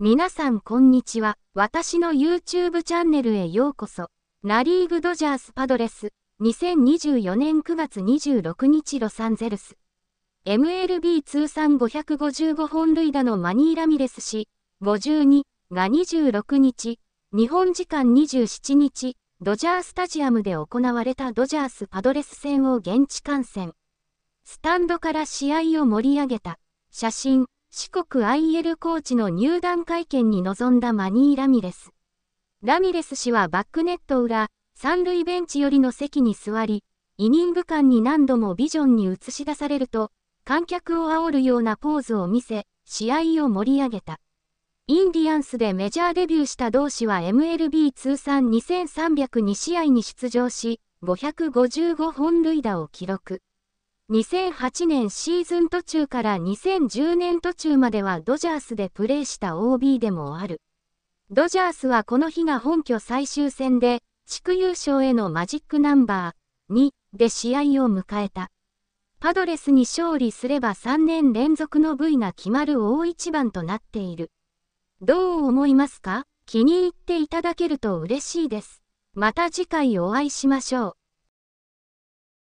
皆さんこんにちは。私の YouTube チャンネルへようこそ。ナリーグドジャースパドレス、2024年9月26日ロサンゼルス。MLB 通算555本塁打のマニー・ラミレス氏、52が26日、日本時間27日、ドジャースタジアムで行われたドジャースパドレス戦を現地観戦。スタンドから試合を盛り上げた。写真。四国 IL コーチの入団会見に臨んだマニー・ラミレス。ラミレス氏はバックネット裏、三塁ベンチ寄りの席に座り、イニング間に何度もビジョンに映し出されると、観客を煽るようなポーズを見せ、試合を盛り上げた。インディアンスでメジャーデビューした同氏は MLB 通算2302試合に出場し、555本塁打を記録。2008年シーズン途中から2010年途中まではドジャースでプレーした OB でもある。ドジャースはこの日が本拠最終戦で、地区優勝へのマジックナンバー2で試合を迎えた。パドレスに勝利すれば3年連続の V が決まる大一番となっている。どう思いますか気に入っていただけると嬉しいです。また次回お会いしましょう。